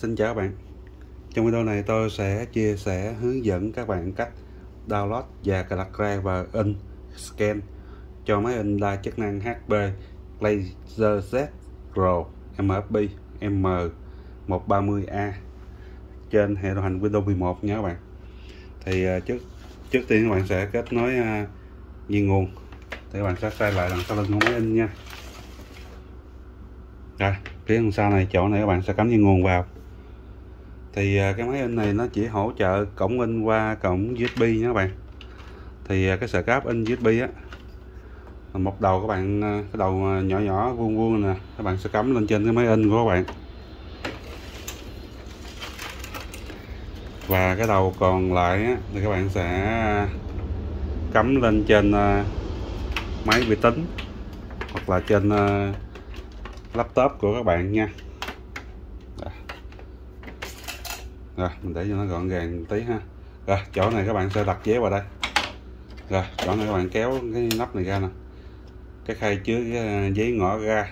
Xin chào các bạn Trong video này tôi sẽ chia sẻ hướng dẫn các bạn cách download và cài đặt ra và in scan cho máy in đa chức năng HP Laser Pro MFP M130A trên hệ điều hành Windows 11 nhé các bạn thì à, trước trước tiên các bạn sẽ kết nối à, nhiên nguồn thì các bạn sẽ xoay lại đằng sau lưng của máy in nha rồi phía đằng sau này chỗ này các bạn sẽ cắm dây nguồn vào thì à, cái máy in này nó chỉ hỗ trợ cổng in qua cổng USB nha các bạn thì à, cái sợi cáp in USB á một đầu các bạn à, cái đầu nhỏ nhỏ vuông vuông nè các bạn sẽ cắm lên trên cái máy in của các bạn và cái đầu còn lại á, thì các bạn sẽ cắm lên trên máy vi tính hoặc là trên laptop của các bạn nha rồi mình để cho nó gọn gàng một tí ha rồi chỗ này các bạn sẽ đặt vé vào đây rồi chỗ này các bạn kéo cái nắp này ra nè cái khay chứa cái à, giấy ngõ ra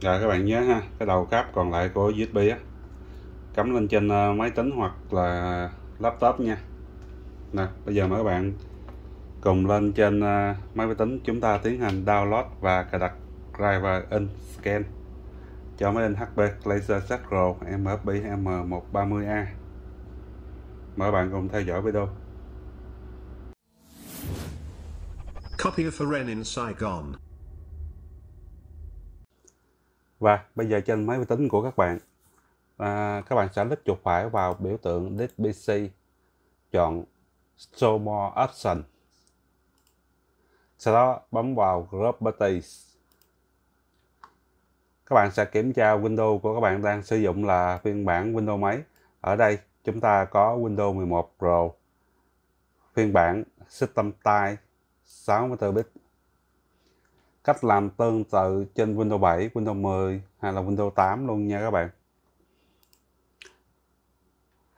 rồi các bạn nhớ ha cái đầu cáp còn lại của USB á cắm lên trên à, máy tính hoặc là laptop nha nè bây giờ mời các bạn cùng lên trên à, máy vi tính chúng ta tiến hành download và cài đặt driver in scan cho máy in HP Laser Sacro mf m 130 a Mời bạn cùng theo dõi video. Copy of Ren in Saigon. Và bây giờ trên máy vi tính của các bạn, à, các bạn sẽ click chuột phải vào biểu tượng List chọn Show More Option. Sau đó bấm vào Group Parties các bạn sẽ kiểm tra Windows của các bạn đang sử dụng là phiên bản Windows mấy. Ở đây chúng ta có Windows 11 Pro, phiên bản System Type 64 bit. Cách làm tương tự trên Windows 7, Windows 10 hay là Windows 8 luôn nha các bạn.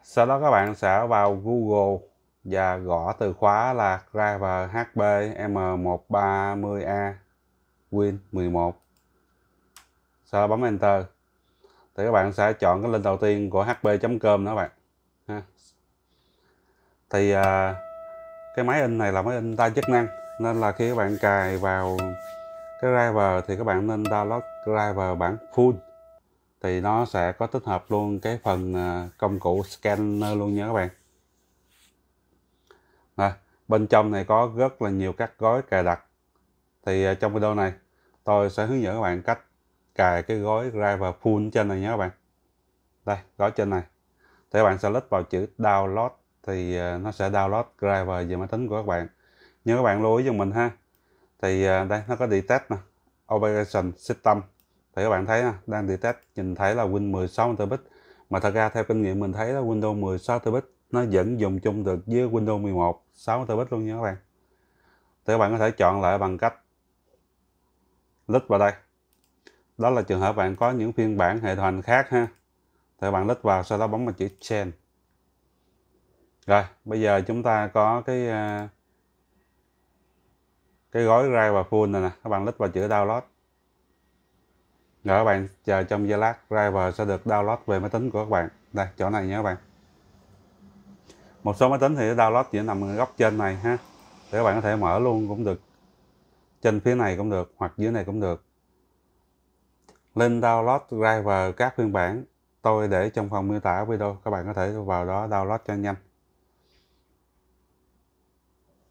Sau đó các bạn sẽ vào Google và gõ từ khóa là driver HB M130A Win 11 sau bấm enter thì các bạn sẽ chọn cái link đầu tiên của hp.com đó các bạn ha. thì à, cái máy in này là máy in đa chức năng nên là khi các bạn cài vào cái driver thì các bạn nên download driver bản full thì nó sẽ có tích hợp luôn cái phần à, công cụ scanner luôn nha các bạn à, bên trong này có rất là nhiều các gói cài đặt thì à, trong video này tôi sẽ hướng dẫn các bạn cách cài cái gói driver full trên này nhé các bạn đây gói trên này thì các bạn sẽ select vào chữ download thì à, nó sẽ download driver về máy tính của các bạn nhớ các bạn lưu ý cho mình ha thì à, đây nó có detect nè operation system thì các bạn thấy nè, đang detect nhìn thấy là Win 16 bit mà thật ra theo kinh nghiệm mình thấy là Windows 16 bit nó vẫn dùng chung được với Windows 11 64 bit luôn nha các bạn thì các bạn có thể chọn lại bằng cách click vào đây đó là trường hợp bạn có những phiên bản hệ thống khác ha thì bạn lít vào sau đó bấm vào chữ change rồi bây giờ chúng ta có cái à, cái gói ra và full này nè các bạn lít vào chữ download rồi các bạn chờ trong giây lát driver sẽ được download về máy tính của các bạn đây chỗ này nhé các bạn một số máy tính thì download chỉ nằm ở góc trên này ha để các bạn có thể mở luôn cũng được trên phía này cũng được hoặc dưới này cũng được lên download driver các phiên bản tôi để trong phần miêu tả video các bạn có thể vào đó download cho nhanh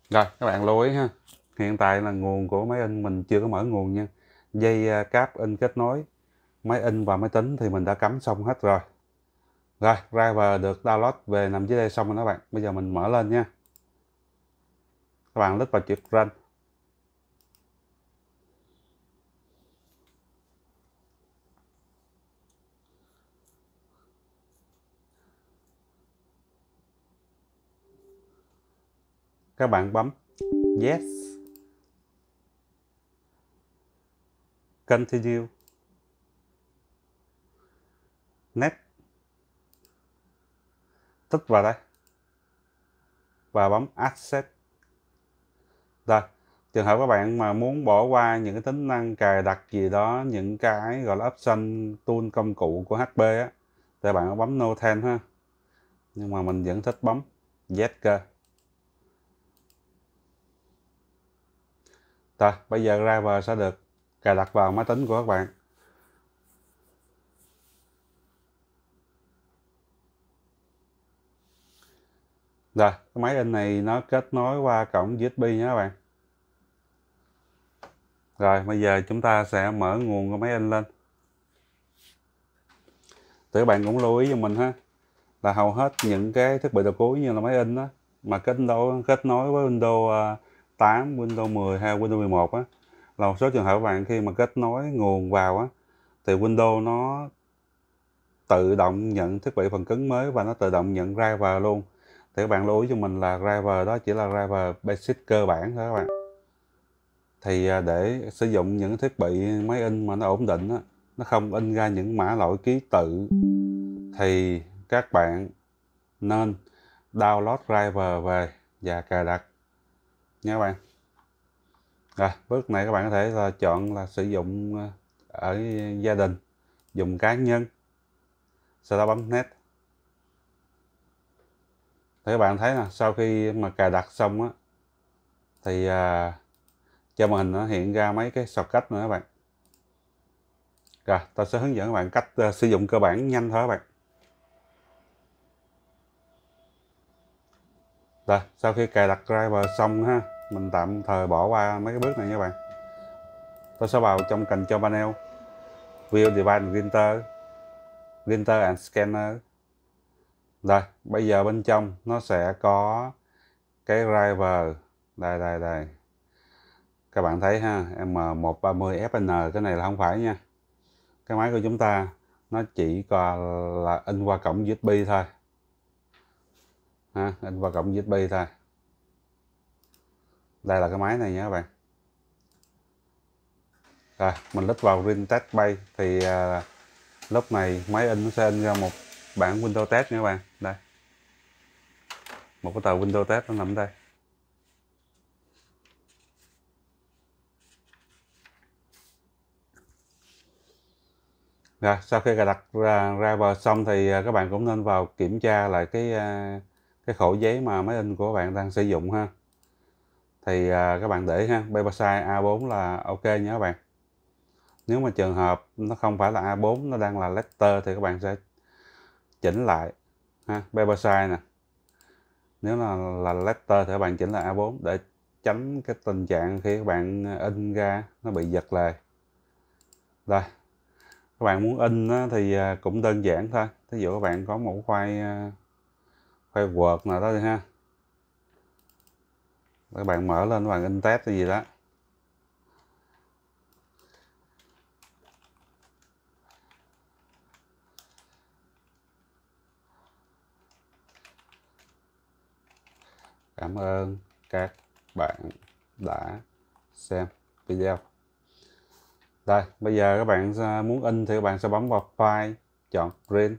rồi các bạn lưu ý ha hiện tại là nguồn của máy in mình chưa có mở nguồn nha dây à, cáp in kết nối máy in và máy tính thì mình đã cắm xong hết rồi rồi driver được download về nằm dưới đây xong rồi các bạn bây giờ mình mở lên nha các bạn click vào chữ run các bạn bấm yes continue next tích vào đây và bấm accept rồi trường hợp các bạn mà muốn bỏ qua những cái tính năng cài đặt gì đó những cái gọi là option tool công cụ của HP á thì bạn bấm no 10 ha nhưng mà mình vẫn thích bấm Z yes cơ Rồi, bây giờ driver sẽ được cài đặt vào máy tính của các bạn. Rồi, máy in này nó kết nối qua cổng USB nha các bạn. Rồi, bây giờ chúng ta sẽ mở nguồn của máy in lên. Thì các bạn cũng lưu ý cho mình ha, là hầu hết những cái thiết bị đầu cuối như là máy in đó, mà kết nối kết nối với Windows à, 8, Windows 10 hay Windows 11 á là một số trường hợp các bạn khi mà kết nối nguồn vào á thì Windows nó tự động nhận thiết bị phần cứng mới và nó tự động nhận driver luôn thì các bạn lưu ý cho mình là driver đó chỉ là driver basic cơ bản thôi các bạn thì à, để sử dụng những thiết bị máy in mà nó ổn định á nó không in ra những mã lỗi ký tự thì các bạn nên download driver về và cài đặt nha các bạn rồi bước này các bạn có thể là chọn là sử dụng ờ, ở gia đình dùng cá nhân sau đó bấm nét thì các bạn thấy là sau khi mà cài đặt xong á thì à, ờ, cho màn hình nó hiện ra mấy cái shortcut nữa các bạn rồi tôi sẽ hướng dẫn các bạn cách uh, sử dụng cơ bản nhanh thôi các bạn rồi sau khi cài đặt driver xong ha mình tạm thời bỏ qua mấy cái bước này nha bạn tôi sẽ vào trong cần cho panel view device winter, winter and scanner rồi bây giờ bên trong nó sẽ có cái driver đây đây đây các bạn thấy ha M130FN cái này là không phải nha cái máy của chúng ta nó chỉ còn là in qua cổng USB thôi ha, in qua cổng USB thôi đây là cái máy này nhé các bạn rồi mình lít vào Win Test Bay thì à, lớp này máy in nó sẽ in ra một bản Windows Test nha các bạn đây một cái tờ Windows Test nó nằm đây Rồi, sau khi cài đặt ra, ra vào xong thì à, các bạn cũng nên vào kiểm tra lại cái à, cái khổ giấy mà máy in của bạn đang sử dụng ha thì à, các bạn để ha paper size A4 là ok nhé các bạn nếu mà trường hợp nó không phải là A4 nó đang là letter thì các bạn sẽ chỉnh lại ha paper size nè nếu là là letter thì các bạn chỉnh lại A4 để tránh cái tình trạng khi các bạn in ra nó bị giật lề Đây, các bạn muốn in á, thì à, cũng đơn giản thôi Ví dụ các bạn có một khoai à, khoai Word nào đó đi ha các bạn mở lên các bạn in tab cái gì đó cảm ơn các bạn đã xem video đây bây giờ các bạn muốn in thì các bạn sẽ bấm vào file chọn print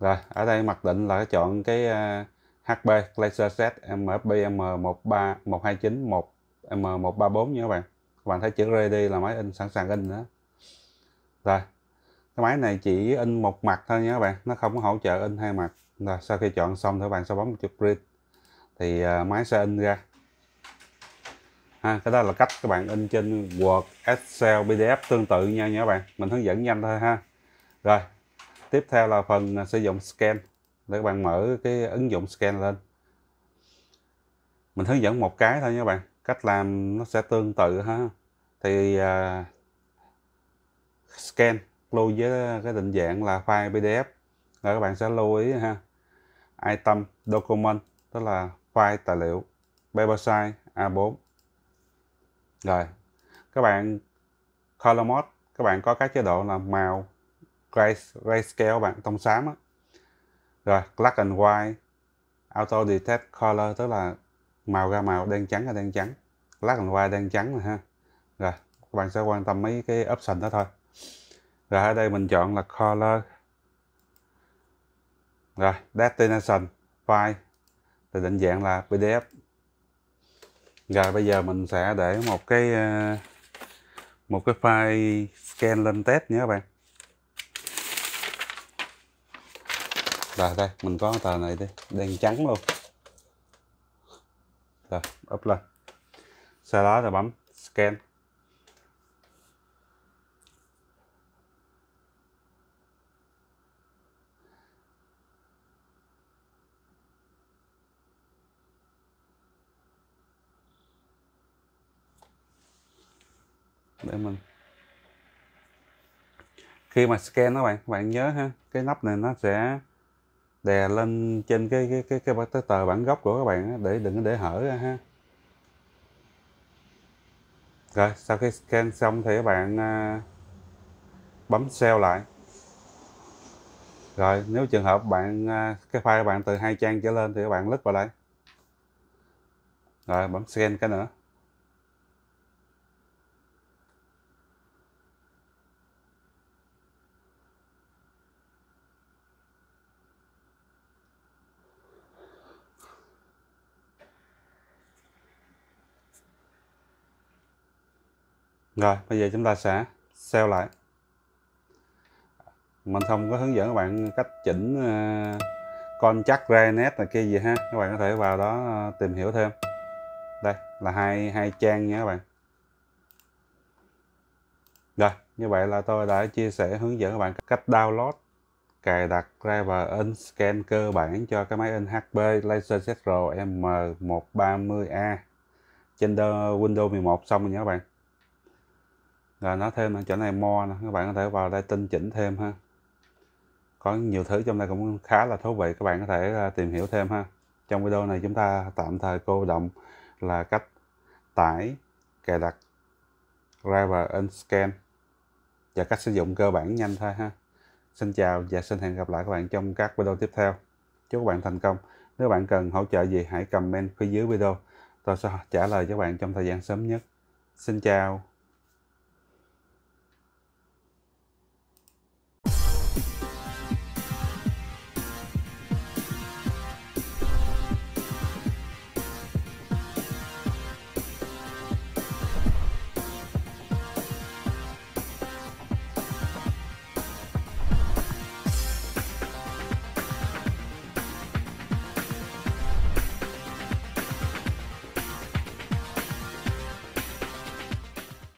rồi ở đây mặc định là chọn cái à, HP Laser Set MFBM13129 M134 nha các bạn các bạn thấy chữ ready là máy in sẵn sàng in đó. rồi cái máy này chỉ in một mặt thôi nha các bạn nó không có hỗ trợ in hai mặt rồi sau khi chọn xong thì các bạn sẽ bấm chụp print thì à, máy sẽ in ra ha, cái đó là cách các bạn in trên Word, Excel, PDF tương tự nha nha các bạn mình hướng dẫn nhanh thôi ha rồi tiếp theo là phần à, sử dụng scan để các bạn mở cái ứng dụng scan lên mình hướng dẫn một cái thôi nha bạn cách làm nó sẽ tương tự ha thì uh, scan lưu với cái định dạng là file pdf rồi các bạn sẽ lưu ý ha item document tức là file tài liệu paper size a4 rồi các bạn color mode các bạn có các chế độ là màu grayscale bạn tông xám á rồi black and white auto detect color tức là màu ra màu đen trắng ra đen trắng black and white đen trắng rồi ha rồi các bạn sẽ quan tâm mấy cái option đó thôi rồi ở đây mình chọn là color rồi destination file thì định dạng là pdf rồi bây giờ mình sẽ để một cái ờ, một cái file scan lên test nhé các bạn rồi đây mình có tờ này đi đen trắng luôn rồi up lên sau đó là bấm scan để mình khi mà scan các bạn các bạn nhớ ha cái nắp này nó sẽ đè lên trên cái cái cái cái, cái tờ bản gốc của các bạn để đừng để hở ha rồi sau khi scan xong thì các bạn à, bấm sale lại rồi nếu trường hợp bạn à, cái file bạn từ hai trang trở lên thì các bạn lít vào đây rồi bấm scan cái nữa Rồi, bây giờ chúng ta sẽ seo lại. Mình không có hướng dẫn các bạn cách chỉnh con chắc ra là này kia gì ha. Các bạn có thể vào đó ờ, tìm hiểu thêm. Đây là hai hai trang nha các bạn. Rồi, như vậy là tôi đã chia sẻ hướng dẫn các bạn cách download cài đặt ra và in scan cơ bản cho cái máy in HP Laser Zetro M130A trên Windows 11 xong rồi nha các bạn rồi nó thêm chỗ này mo nè các bạn có thể vào đây tinh chỉnh thêm ha có nhiều thứ trong đây cũng khá là thú vị các bạn có thể à, tìm hiểu thêm ha trong video này chúng ta tạm thời cô động là cách tải cài đặt driver in scan và cách sử dụng cơ bản nhanh thôi ha xin chào và xin hẹn gặp lại các bạn trong các video tiếp theo chúc các bạn thành công nếu bạn cần hỗ trợ gì hãy comment phía dưới video tôi sẽ trả lời cho bạn trong thời gian sớm nhất xin chào